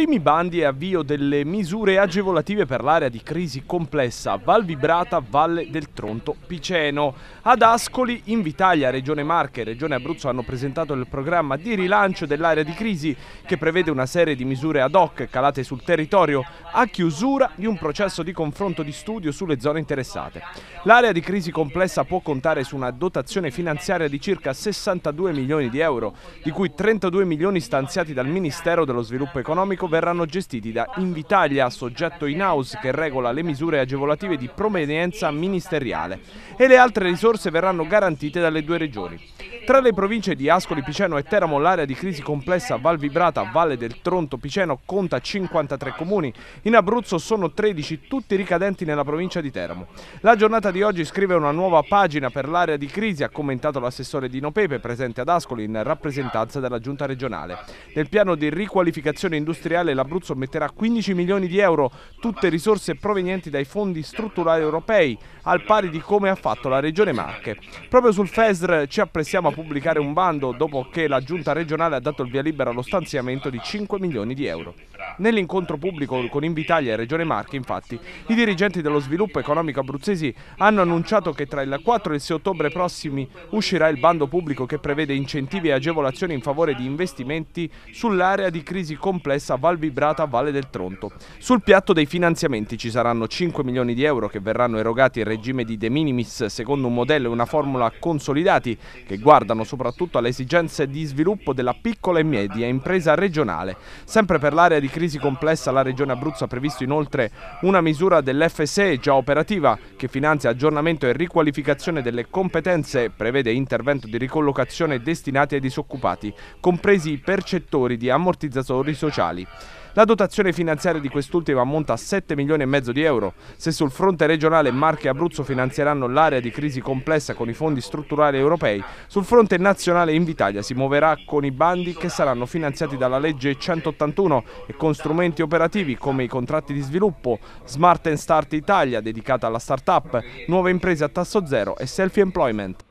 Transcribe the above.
Primi bandi e avvio delle misure agevolative per l'area di crisi complessa Val Vibrata, Valle del Tronto, Piceno. Ad Ascoli, Invitalia, Regione Marche e Regione Abruzzo hanno presentato il programma di rilancio dell'area di crisi che prevede una serie di misure ad hoc calate sul territorio a chiusura di un processo di confronto di studio sulle zone interessate. L'area di crisi complessa può contare su una dotazione finanziaria di circa 62 milioni di euro, di cui 32 milioni stanziati dal Ministero dello Sviluppo Economico verranno gestiti da Invitalia, soggetto in house che regola le misure agevolative di provenienza ministeriale, e le altre risorse verranno garantite dalle due regioni. Tra le province di Ascoli Piceno e Teramo l'area di crisi complessa Val Vibrata, Valle del Tronto Piceno conta 53 comuni, in Abruzzo sono 13 tutti ricadenti nella provincia di Teramo. La giornata di oggi scrive una nuova pagina per l'area di crisi, ha commentato l'assessore Dino Pepe presente ad Ascoli in rappresentanza della giunta regionale. Nel piano di riqualificazione industriale industriale l'Abruzzo metterà 15 milioni di euro, tutte risorse provenienti dai fondi strutturali europei, al pari di come ha fatto la Regione Marche. Proprio sul FESR ci apprestiamo a pubblicare un bando dopo che la Giunta regionale ha dato il via libera allo stanziamento di 5 milioni di euro. Nell'incontro pubblico con Invitalia e Regione Marche, infatti, i dirigenti dello sviluppo economico abruzzesi hanno annunciato che tra il 4 e il 6 ottobre prossimi uscirà il bando pubblico che prevede incentivi e agevolazioni in favore di investimenti sull'area di crisi complessa Val Vibrata Valle del Tronto. Sul piatto dei finanziamenti ci saranno 5 milioni di euro che verranno erogati in regime di de minimis secondo un modello e una formula consolidati che guardano soprattutto alle esigenze di sviluppo della piccola e media impresa regionale. Sempre per l'area di crisi complessa la Regione Abruzzo ha previsto inoltre una misura dell'FSE già operativa che finanzia aggiornamento e riqualificazione delle competenze, prevede intervento di ricollocazione destinati ai disoccupati, compresi i percettori di ammortizzatori sociali. La dotazione finanziaria di quest'ultima ammonta a 7 milioni e mezzo di euro. Se sul fronte regionale Marche e Abruzzo finanzieranno l'area di crisi complessa con i fondi strutturali europei, sul fronte nazionale Invitalia si muoverà con i bandi che saranno finanziati dalla legge 181 e con strumenti operativi come i contratti di sviluppo, Smart and Start Italia dedicata alla start-up, nuove imprese a tasso zero e self-employment.